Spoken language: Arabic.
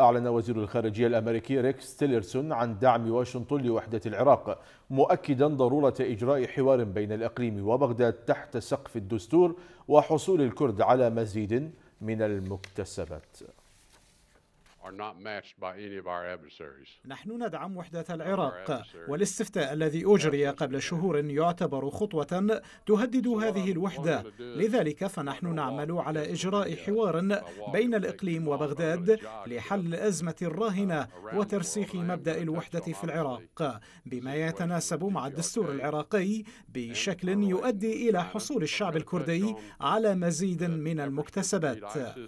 أعلن وزير الخارجية الأمريكي ريكس تيلرسون عن دعم واشنطن لوحدة العراق مؤكدا ضرورة إجراء حوار بين الإقليم وبغداد تحت سقف الدستور وحصول الكرد على مزيد من المكتسبات نحن ندعم وحدة العراق والاستفتاء الذي أجري قبل شهور يعتبر خطوة تهدد هذه الوحدة لذلك فنحن نعمل على إجراء حوار بين الإقليم وبغداد لحل الأزمة uh, الراهنة وترسيخ مبدأ الوحدة في العراق بما يتناسب مع الدستور العراقي بشكل يؤدي إلى حصول الشعب الكردي على uh, مزيد من المكتسبات